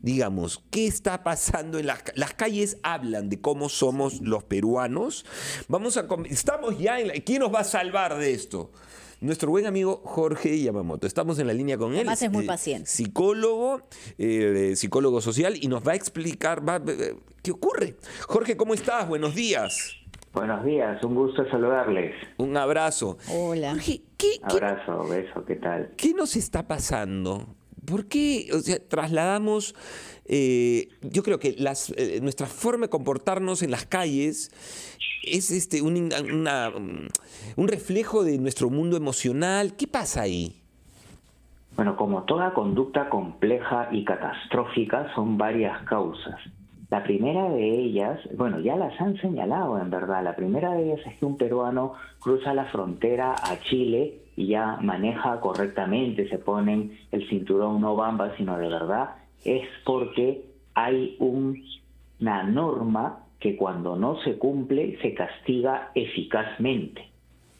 Digamos, ¿qué está pasando en las, calles? Hablan de cómo somos los peruanos. estamos ya en la, ¿quién nos va a salvar de esto? Nuestro buen amigo Jorge Yamamoto. Estamos en la línea con él. Además muy eh, paciente. Psicólogo, eh, eh, psicólogo social, y nos va a explicar qué ocurre. Jorge, ¿cómo estás? Buenos días. Buenos días, un gusto saludarles. Un abrazo. Hola. Jorge, ¿qué, abrazo, beso, ¿qué tal? ¿Qué nos está pasando? ¿Por qué trasladamos, eh, yo creo que eh, nuestra forma de comportarnos en las calles es este, mm, un reflejo de nuestro mundo emocional? ¿Qué pasa ahí? Bueno, como toda conducta compleja y catastrófica, son varias causas. La primera de ellas, bueno, ya las han señalado en verdad, la primera de ellas es que un peruano cruza la frontera a Chile y ya maneja correctamente, se ponen el cinturón no bamba, sino de verdad, es porque hay una norma que cuando no se cumple se castiga eficazmente.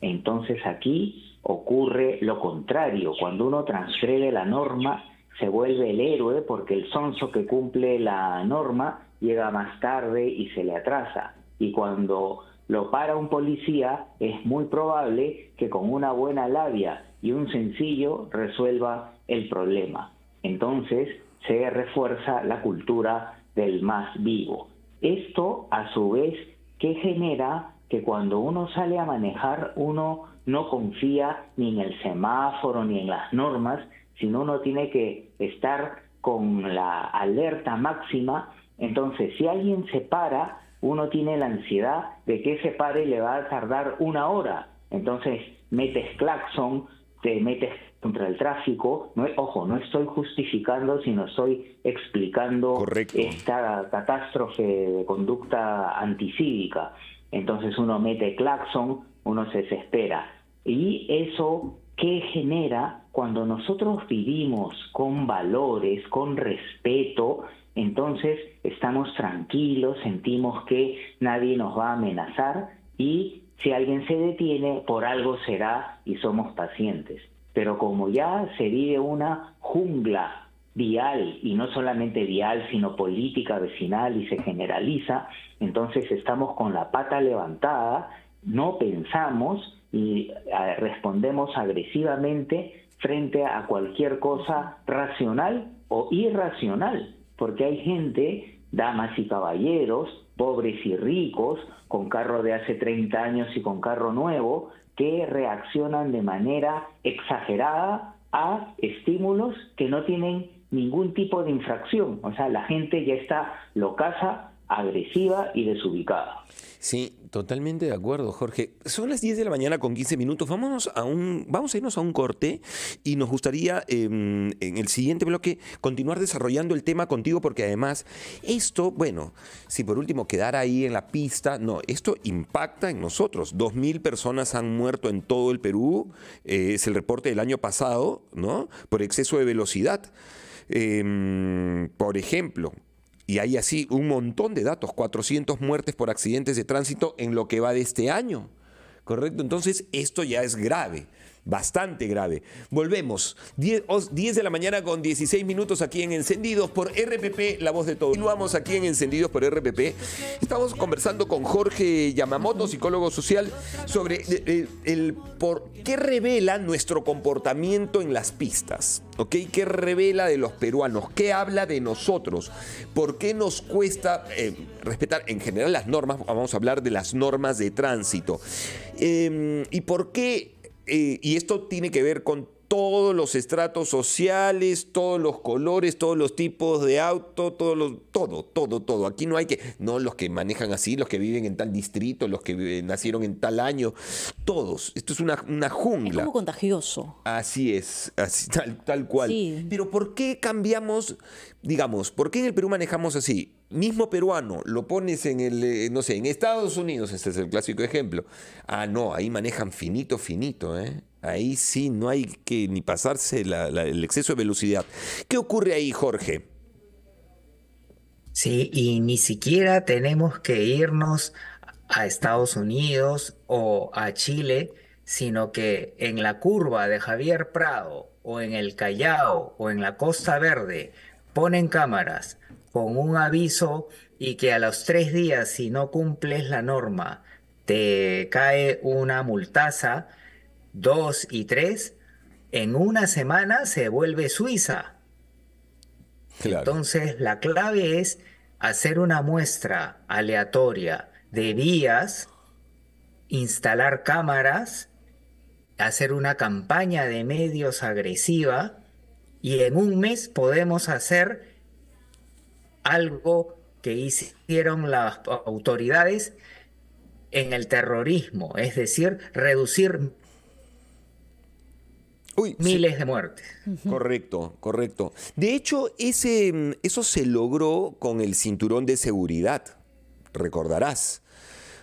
Entonces aquí ocurre lo contrario, cuando uno transgrede la norma se vuelve el héroe porque el sonso que cumple la norma llega más tarde y se le atrasa. Y cuando lo para un policía, es muy probable que con una buena labia y un sencillo resuelva el problema. Entonces se refuerza la cultura del más vivo. Esto, a su vez, que genera que cuando uno sale a manejar, uno no confía ni en el semáforo ni en las normas, sino uno tiene que estar con la alerta máxima entonces, si alguien se para, uno tiene la ansiedad de que ese pare y le va a tardar una hora. Entonces, metes claxon, te metes contra el tráfico. No, ojo, no estoy justificando, sino estoy explicando esta catástrofe de conducta anticívica. Entonces uno mete claxon, uno se desespera. ¿Y eso qué genera cuando nosotros vivimos con valores, con respeto? Entonces estamos tranquilos, sentimos que nadie nos va a amenazar y si alguien se detiene, por algo será y somos pacientes. Pero como ya se vive una jungla vial, y no solamente vial, sino política vecinal y se generaliza, entonces estamos con la pata levantada, no pensamos y eh, respondemos agresivamente frente a cualquier cosa racional o irracional porque hay gente, damas y caballeros, pobres y ricos, con carro de hace 30 años y con carro nuevo, que reaccionan de manera exagerada a estímulos que no tienen ningún tipo de infracción. O sea, la gente ya está loca agresiva y desubicada. Sí, totalmente de acuerdo, Jorge. Son las 10 de la mañana con 15 minutos. Vámonos a un, vamos a irnos a un corte y nos gustaría em, en el siguiente bloque continuar desarrollando el tema contigo porque además esto, bueno, si por último quedara ahí en la pista, no, esto impacta en nosotros. 2.000 personas han muerto en todo el Perú, eh, es el reporte del año pasado, ¿no? Por exceso de velocidad. Em, por ejemplo, y hay así un montón de datos, 400 muertes por accidentes de tránsito en lo que va de este año. ¿Correcto? Entonces, esto ya es grave bastante grave. Volvemos, 10, de la mañana con 16 minutos aquí en Encendidos por RPP, la voz de todos. Continuamos aquí en Encendidos por RPP. Estamos conversando con Jorge Yamamoto, psicólogo social, sobre eh, eh, el, por qué revela nuestro comportamiento en las pistas. ¿Ok? ¿Qué revela de los peruanos? ¿Qué habla de nosotros? ¿Por qué nos cuesta eh, respetar en general las normas? Vamos a hablar de las normas de tránsito. Em, ¿Y por qué eh, y esto tiene que ver con todos los estratos sociales, todos los colores, todos los tipos de auto, todos todo, todo, todo. Aquí no hay que, no los que manejan así, los que viven en tal distrito, los que nacieron en tal año, todos. Esto es una, jungla. Es como contagioso. Así es, así, tal, tal cual. Sí. Pero ¿por qué cambiamos, digamos, por qué en el Perú manejamos así? mismo peruano lo pones en el, eh, no sé, en Estados Unidos, este es el clásico ejemplo. Ah, no, ahí manejan finito, finito, ¿eh? Ahí sí no hay que ni pasarse el exceso de velocidad. ¿Qué ocurre ahí, Jorge? Sí, y ni siquiera tenemos que irnos a Estados Unidos o a Chile, sino que en la curva de Javier Prado o en el Callao o en la Costa Verde ponen cámaras con un aviso y que a los tres días, si no cumples la norma, te cae una multaza, dos y tres, en una semana se vuelve Suiza. Entonces, la clave es hacer una muestra aleatoria de vías, instalar cámaras, hacer una campaña de medios agresiva y en un mes podemos hacer algo que hicieron las autoridades en el terrorismo, es decir, reducir miles de muertes. Correcto, correcto. De hecho, ese, mm, eso se logró con el cinturón de seguridad, recordarás.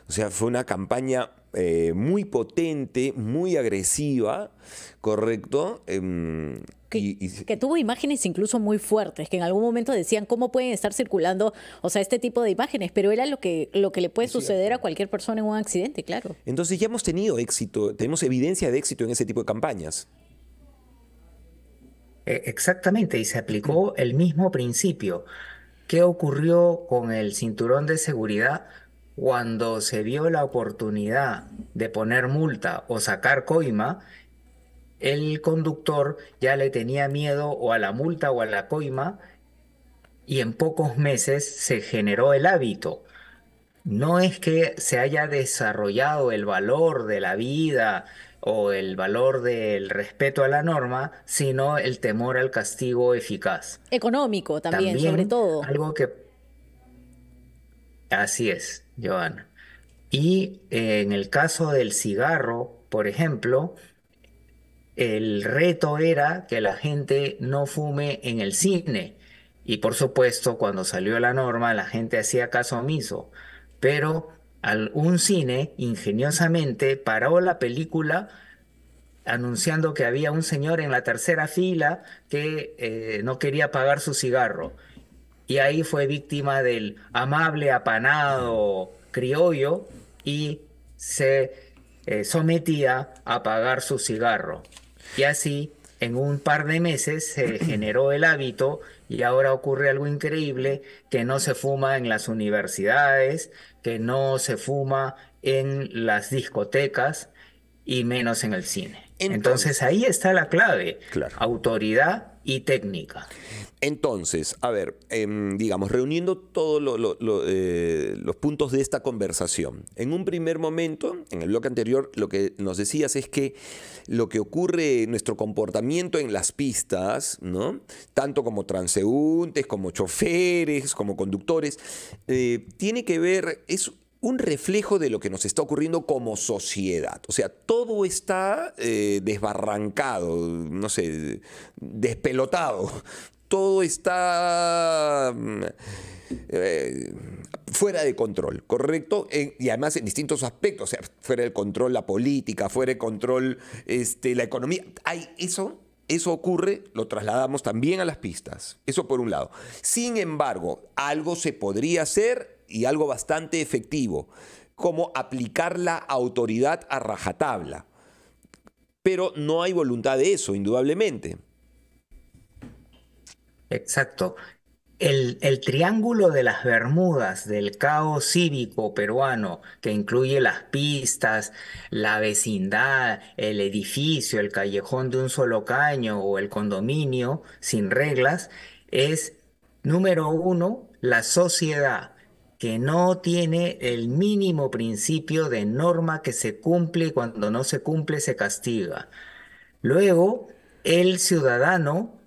O sea, fue una campaña eh, muy potente, muy agresiva, correcto, em, que, tuvo imágenes incluso muy fuertes, que en algún momento decían cómo pueden estar circulando, o sea, este tipo de imágenes, pero era lo que, lo que le puede suceder a cualquier persona en un accidente, claro. Entonces ya hemos tenido éxito, tenemos evidencia de éxito en ese tipo de campañas. E, exactamente, y se aplicó el mismo principio. ¿Qué ocurrió con el cinturón de seguridad cuando se vio la oportunidad de poner multa o sacar coima? el conductor ya le tenía miedo o a la multa o a la coima y en pocos meses se generó el hábito. No es que se haya desarrollado el valor de la vida o el valor del respeto a la norma, sino el temor al castigo eficaz. Económico también, sobre todo. Algo que... Así es, Joana. Y eh, en el caso del cigarro, por ejemplo, el reto era que la gente no fume en el cine. Y por supuesto, cuando salió la norma, la gente hacía caso omiso. Pero un cine ingeniosamente paró la película anunciando que había un señor en la tercera fila que eh, no quería pagar su cigarro. Y ahí fue víctima del amable apanado criollo y se eh, sometía a pagar su cigarro. Y así, en un par de meses se generó el hábito y ahora ocurre algo increíble, que no se fuma en las universidades, que no se fuma en las discotecas y menos en el cine. Entonces, ahí está la clave. Autoridad y técnica. Entonces, a ver, em, digamos, reuniendo todos eh, los puntos de esta conversación, en un primer momento, en el bloque anterior, lo que nos decías es que lo que ocurre, nuestro comportamiento en las pistas, ¿no? tanto como transeúntes, como choferes, como conductores, eh, tiene que ver, es, un reflejo de lo que nos está ocurriendo como sociedad. O sea, todo está eh, desbarrancado, no sé, despelotado. Todo está mm, eh, fuera de control, ¿correcto? y además en distintos aspectos, o sea, fuera de control la política, fuera de control este, la economía. Hay eso eso ocurre, lo trasladamos también a las pistas. Eso por un lado. Sin embargo, algo se podría hacer y algo bastante efectivo, como aplicar la autoridad a rajatabla. Pero no hay voluntad de eso, indudablemente. Exacto. El, el, triángulo de las Bermudas, del caos cívico peruano, que incluye las pistas, la vecindad, el edificio, el callejón de un solo caño o el condominio sin reglas, es, número uno, la sociedad que no tiene el mínimo principio de norma que se cumple y cuando no se cumple se castiga. Luego, el ciudadano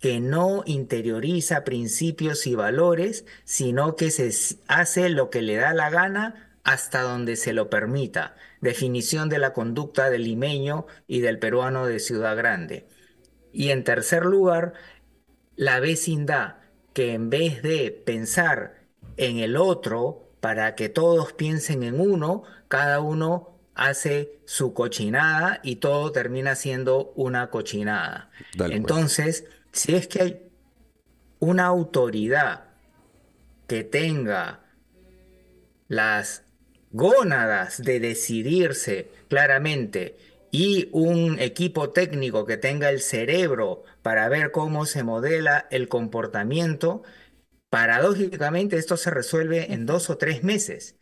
que no interioriza principios y valores, sino que se hace lo que le da la gana hasta donde se lo permita. Definición de la conducta del limeño y del peruano de Ciudad Grande. Y en tercer lugar, la vecindad, que en vez de pensar en el otro para que todos piensen en uno, cada uno hace su cochinada y todo termina siendo una cochinada. Entonces, si es que hay una autoridad que tenga las gónadas de decidirse claramente y un equipo técnico que tenga el cerebro para ver cómo se modela el comportamiento, Paradójicamente, esto se resuelve en dos o tres meses.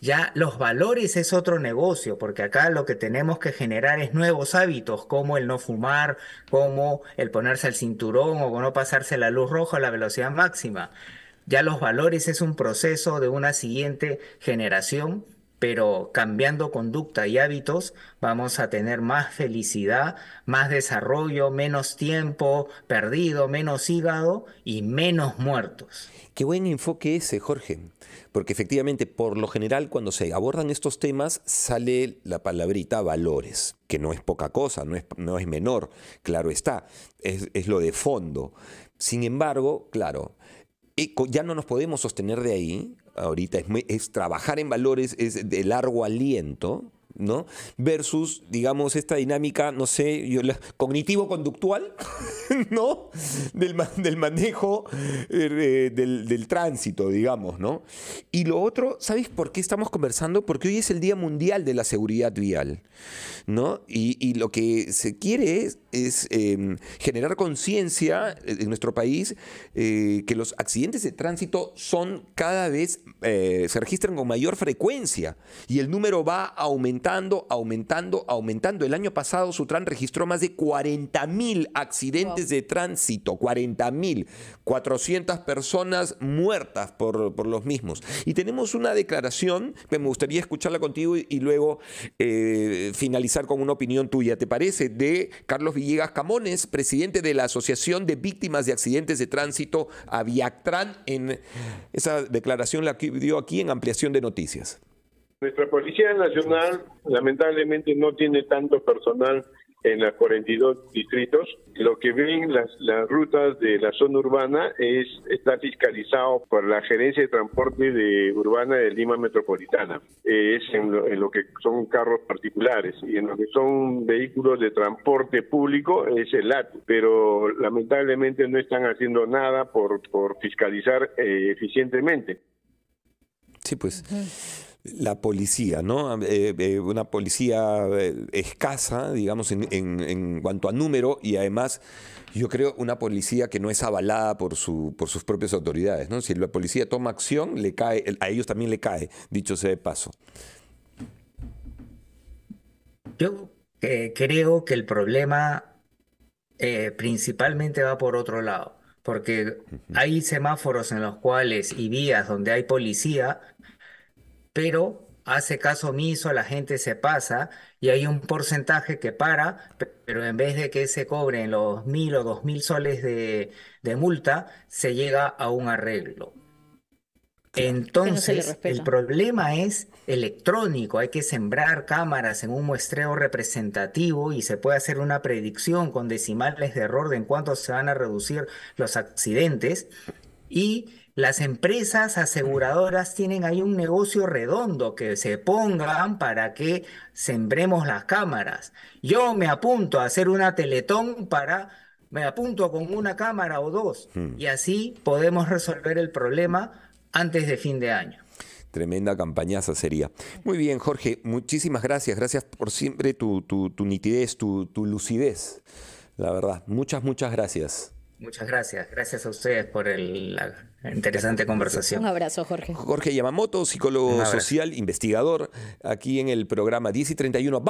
Ya los valores es otro negocio, porque acá lo que tenemos que generar es nuevos hábitos, como el no fumar, como el ponerse el cinturón o no pasarse la luz roja a la velocidad máxima. Ya los valores es un proceso de una siguiente generación pero cambiando conducta y hábitos vamos a tener más felicidad, más desarrollo, menos tiempo perdido, menos hígado y menos muertos. Qué buen enfoque ese, Jorge, porque efectivamente por lo general cuando se abordan estos temas sale la palabrita valores, que no es poca cosa, no es, no es menor, claro está, es, es lo de fondo. Sin embargo, claro, ya no nos podemos sostener de ahí ahorita es, es trabajar en valores, es de largo aliento, ¿no? Versus, digamos, esta dinámica, no sé, cognitivo-conductual, ¿no? Del, manejo eh, del, tránsito, digamos, ¿no? Y lo otro, sabéis por qué estamos conversando? Porque hoy es el Día Mundial de la Seguridad Vial, ¿no? Y, lo que se quiere es, em, generar conciencia eh, en nuestro país eh, que los accidentes de tránsito son cada vez, se registran con mayor frecuencia y el número va a aumentar aumentando, aumentando, aumentando. El año pasado Sutran registró más de 40 mil accidentes de tránsito, 40 mil, 400 personas muertas por, los mismos. Y tenemos una declaración me gustaría escucharla contigo y, luego eh, finalizar con una opinión tuya, ¿te parece? De Carlos Villegas Camones, presidente de la Asociación de Víctimas de Accidentes de Tránsito, Aviactran, en esa declaración la dio aquí en ampliación de noticias. Nuestra Policía Nacional lamentablemente no tiene tanto personal en los 42 distritos. Lo que ven las, rutas de la zona urbana es está fiscalizado por la Gerencia de Transporte de Urbana de Lima Metropolitana. Eh, es en lo, que son carros particulares y en lo que son vehículos de transporte público es el ATU. Pero lamentablemente no están haciendo nada por, por fiscalizar eh, eficientemente. Sí, pues la policía, ¿no? Eh, eh, una policía eh, escasa, digamos, en, cuanto a número y además, yo creo, una policía que no es avalada por, su, por sus propias autoridades, ¿no? Si la policía toma acción, le cae, a ellos también le cae, dicho sea de paso. Yo creo que el problema principalmente va por otro lado, porque hay semáforos en los cuales y vías donde hay policía, pero hace caso omiso, la gente se pasa y hay un porcentaje que para, pero en vez de que se cobren los mil o dos mil soles de, de multa, se llega a un arreglo. Entonces, el problema es electrónico, hay que sembrar cámaras en un muestreo representativo y se puede hacer una predicción con decimales de error de en cuánto se van a reducir los accidentes y las empresas aseguradoras tienen ahí un negocio redondo que se pongan para que sembremos las cámaras. Yo me apunto a hacer una teletón para, me apunto con una cámara o dos hmm. y así podemos resolver el problema antes de fin de año. Tremenda campañaza sería. Muy bien, Jorge, muchísimas gracias. Gracias por siempre tu, tu, nitidez, tu, lucidez. La verdad, muchas, muchas gracias. Muchas gracias. Gracias a ustedes por el, Interesante conversación. Un abrazo, Jorge. Jorge Yamamoto, psicólogo social, investigador, aquí en el programa 10 y 31.